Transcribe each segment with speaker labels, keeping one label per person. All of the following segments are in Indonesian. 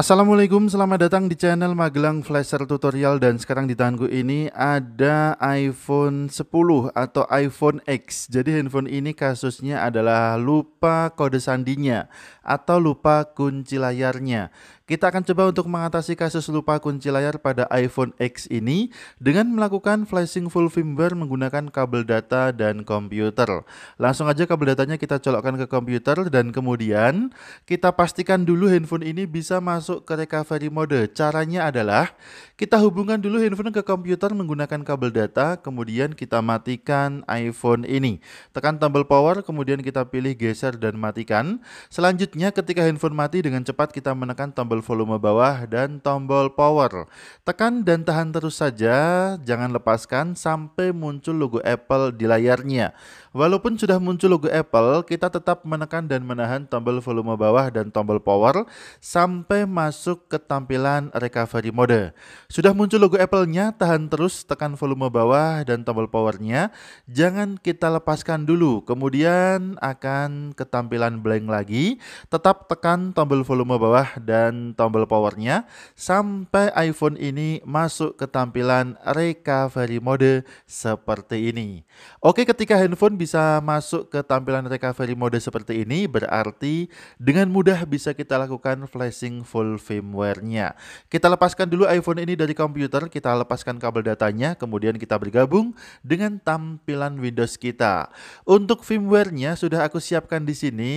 Speaker 1: Assalamualaikum, selamat datang di channel Magelang Flasher Tutorial dan sekarang di tanganku ini ada iPhone 10 atau iPhone X. Jadi handphone ini kasusnya adalah lupa kode sandinya atau lupa kunci layarnya. Kita akan coba untuk mengatasi kasus lupa kunci layar pada iPhone X ini dengan melakukan flashing full firmware menggunakan kabel data dan komputer. Langsung aja kabel datanya kita colokkan ke komputer dan kemudian kita pastikan dulu handphone ini bisa masuk ke recovery mode. Caranya adalah kita hubungkan dulu handphone ke komputer menggunakan kabel data, kemudian kita matikan iPhone ini. Tekan tombol power, kemudian kita pilih geser dan matikan. Selanjutnya ketika handphone mati dengan cepat kita menekan tombol tombol volume bawah dan tombol power. Tekan dan tahan terus saja, jangan lepaskan sampai muncul logo Apple di layarnya. Walaupun sudah muncul logo Apple, kita tetap menekan dan menahan tombol volume bawah dan tombol power sampai masuk ke tampilan recovery mode. Sudah muncul logo Apple-nya, tahan terus tekan volume bawah dan tombol powernya. Jangan kita lepaskan dulu, kemudian akan ke tampilan blank lagi. Tetap tekan tombol volume bawah dan tombol powernya sampai iPhone ini masuk ke tampilan recovery mode seperti ini. Oke, ketika handphone bisa masuk ke tampilan recovery mode seperti ini berarti dengan mudah bisa kita lakukan flashing full firmware-nya. Kita lepaskan dulu iPhone ini dari komputer, kita lepaskan kabel datanya, kemudian kita bergabung dengan tampilan Windows kita. Untuk firmware-nya sudah aku siapkan di sini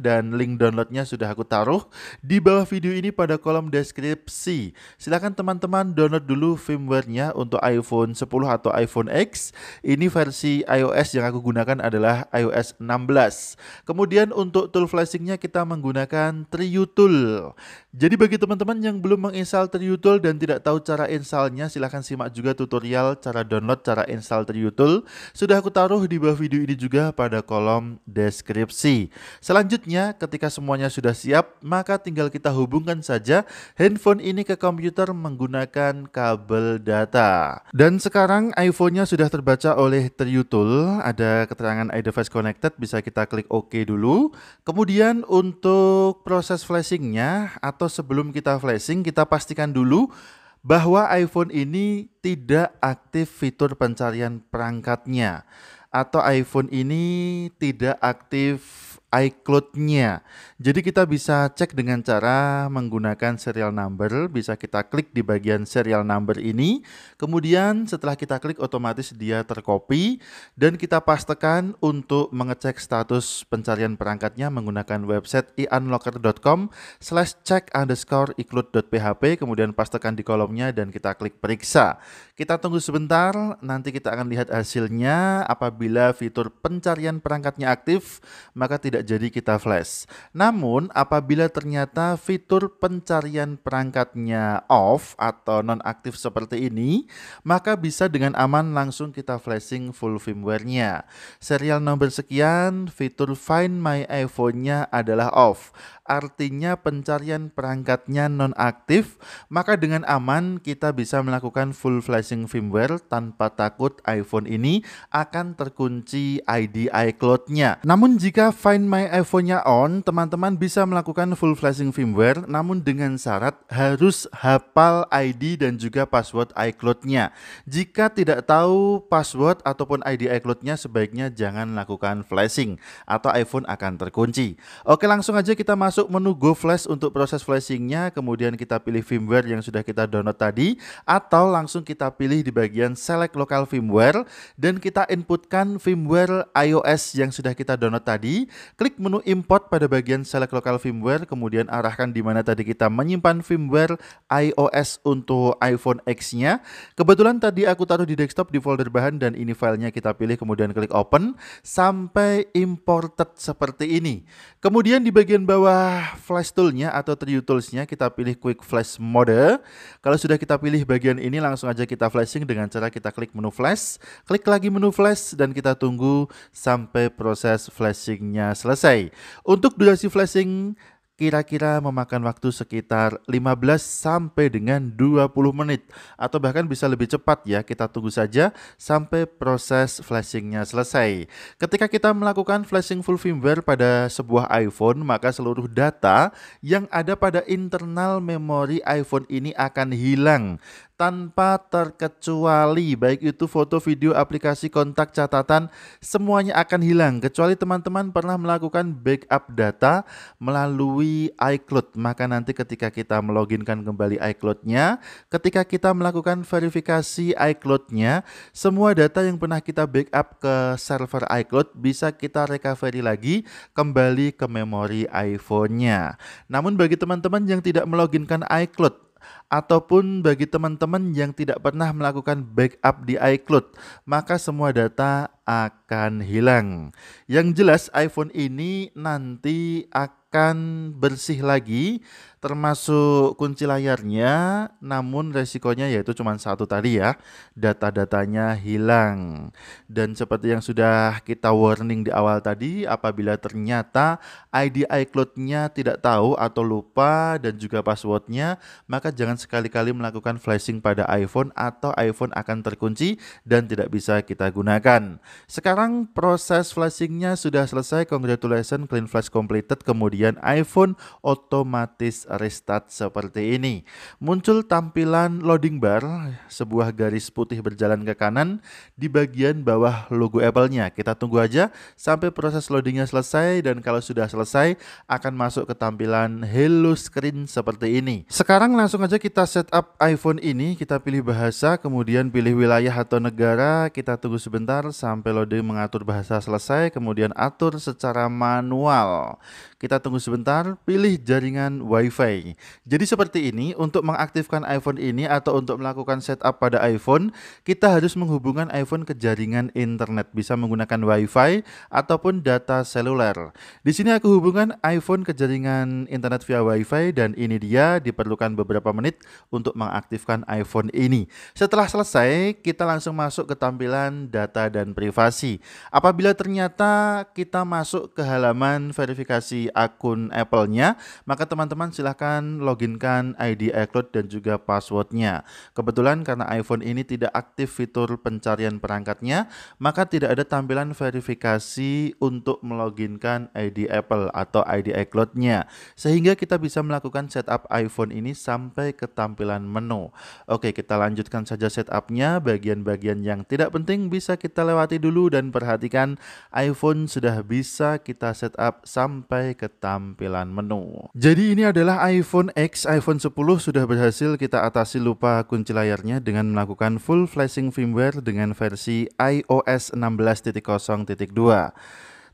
Speaker 1: dan link downloadnya sudah aku taruh di bawah video ini pada kolom deskripsi. Silahkan teman-teman download dulu firmware-nya untuk iPhone 10 atau iPhone X. Ini versi iOS yang aku gunakan menggunakan adalah iOS 16. Kemudian untuk tool flashingnya kita menggunakan Triutul. Jadi bagi teman-teman yang belum menginstal Triutul dan tidak tahu cara installnya, silahkan simak juga tutorial cara download, cara install Triutul. Sudah aku taruh di bawah video ini juga pada kolom deskripsi. Selanjutnya, ketika semuanya sudah siap, maka tinggal kita hubungkan saja handphone ini ke komputer menggunakan kabel data. Dan sekarang iPhone-nya sudah terbaca oleh Triutul, ada keterangan iDevice Connected bisa kita klik OK dulu. Kemudian untuk proses flashingnya atau sebelum kita flashing kita pastikan dulu bahwa iPhone ini tidak aktif fitur pencarian perangkatnya atau iPhone ini tidak aktif iCloud-nya. Jadi kita bisa cek dengan cara menggunakan serial number, bisa kita klik di bagian serial number ini. Kemudian setelah kita klik otomatis dia terkopi dan kita pastekan untuk mengecek status pencarian perangkatnya menggunakan website iunlocker.com slash check underscore iCloud.php kemudian pastekan di kolomnya dan kita klik periksa. Kita tunggu sebentar, nanti kita akan lihat hasilnya apabila fitur pencarian perangkatnya aktif maka tidak tidak jadi kita flash. Namun, apabila ternyata fitur pencarian perangkatnya off atau non-aktif seperti ini, maka bisa dengan aman langsung kita flashing full firmware-nya. Serial nomor sekian, fitur Find My iPhone-nya adalah off. Artinya pencarian perangkatnya non-aktif, maka dengan aman kita bisa melakukan full flashing firmware tanpa takut iPhone ini akan terkunci ID iCloud-nya. Namun jika Find my iPhone-nya on, teman-teman bisa melakukan full flashing firmware, namun dengan syarat harus hafal ID dan juga password iCloud-nya. Jika tidak tahu password ataupun ID iCloud-nya, sebaiknya jangan lakukan flashing atau iPhone akan terkunci. Oke, langsung aja kita masuk menu Go Flash untuk proses flashing-nya, kemudian kita pilih firmware yang sudah kita download tadi, atau langsung kita pilih di bagian Select Local Firmware, dan kita inputkan firmware iOS yang sudah kita download tadi, Klik menu import pada bagian select local firmware, kemudian arahkan di mana tadi kita menyimpan firmware iOS untuk iPhone X-nya. Kebetulan tadi aku taruh di desktop di folder bahan dan ini filenya kita pilih, kemudian klik open sampai imported seperti ini. Kemudian di bagian bawah flash Tool-nya atau 3U toolsnya kita pilih quick flash mode. Kalau sudah kita pilih bagian ini langsung aja kita flashing dengan cara kita klik menu flash, klik lagi menu flash dan kita tunggu sampai proses flashingnya selesai selesai. Untuk durasi flashing kira-kira memakan waktu sekitar 15 sampai dengan 20 menit atau bahkan bisa lebih cepat ya kita tunggu saja sampai proses flashingnya selesai. Ketika kita melakukan flashing full firmware pada sebuah iPhone maka seluruh data yang ada pada internal memori iPhone ini akan hilang tanpa terkecuali baik itu foto, video, aplikasi, kontak, catatan semuanya akan hilang kecuali teman-teman pernah melakukan backup data melalui iCloud maka nanti ketika kita meloginkan kembali iCloud-nya ketika kita melakukan verifikasi iCloud-nya semua data yang pernah kita backup ke server iCloud bisa kita recovery lagi kembali ke memori iPhone-nya namun bagi teman-teman yang tidak meloginkan iCloud ataupun bagi teman-teman yang tidak pernah melakukan backup di iCloud, maka semua data akan hilang. Yang jelas iPhone ini nanti akan akan bersih lagi termasuk kunci layarnya namun resikonya yaitu cuma satu tadi ya data-datanya hilang dan seperti yang sudah kita warning di awal tadi apabila ternyata ID iCloud-nya tidak tahu atau lupa dan juga passwordnya maka jangan sekali-kali melakukan flashing pada iPhone atau iPhone akan terkunci dan tidak bisa kita gunakan sekarang proses flashingnya sudah selesai congratulations clean flash completed kemudian kemudian iPhone otomatis restart seperti ini. Muncul tampilan loading bar, sebuah garis putih berjalan ke kanan di bagian bawah logo Apple-nya. Kita tunggu aja sampai proses loadingnya selesai dan kalau sudah selesai akan masuk ke tampilan Hello Screen seperti ini. Sekarang langsung aja kita setup iPhone ini, kita pilih bahasa, kemudian pilih wilayah atau negara, kita tunggu sebentar sampai loading mengatur bahasa selesai, kemudian atur secara manual. Kita tunggu sebentar, pilih jaringan WiFi. Jadi seperti ini, untuk mengaktifkan iPhone ini atau untuk melakukan setup pada iPhone, kita harus menghubungkan iPhone ke jaringan internet, bisa menggunakan WiFi ataupun data seluler. Di sini aku hubungkan iPhone ke jaringan internet via WiFi dan ini dia diperlukan beberapa menit untuk mengaktifkan iPhone ini. Setelah selesai, kita langsung masuk ke tampilan data dan privasi. Apabila ternyata kita masuk ke halaman verifikasi akun Apple-nya, maka teman-teman silahkan loginkan ID iCloud dan juga passwordnya. Kebetulan karena iPhone ini tidak aktif fitur pencarian perangkatnya, maka tidak ada tampilan verifikasi untuk meloginkan ID Apple atau ID iCloud-nya, sehingga kita bisa melakukan setup iPhone ini sampai ke tampilan menu. Oke, kita lanjutkan saja setupnya. Bagian-bagian yang tidak penting bisa kita lewati dulu dan perhatikan iPhone sudah bisa kita setup sampai ke tampilan menu. Jadi ini adalah iPhone X, iPhone 10 sudah berhasil kita atasi lupa kunci layarnya dengan melakukan full flashing firmware dengan versi iOS 16.0.2.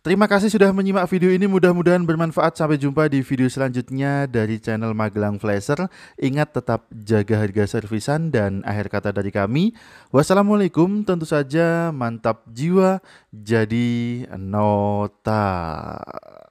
Speaker 1: Terima kasih sudah menyimak video ini, mudah-mudahan bermanfaat. Sampai jumpa di video selanjutnya dari channel Magelang Flasher. Ingat tetap jaga harga servisan dan akhir kata dari kami. Wassalamualaikum, tentu saja mantap jiwa, jadi nota.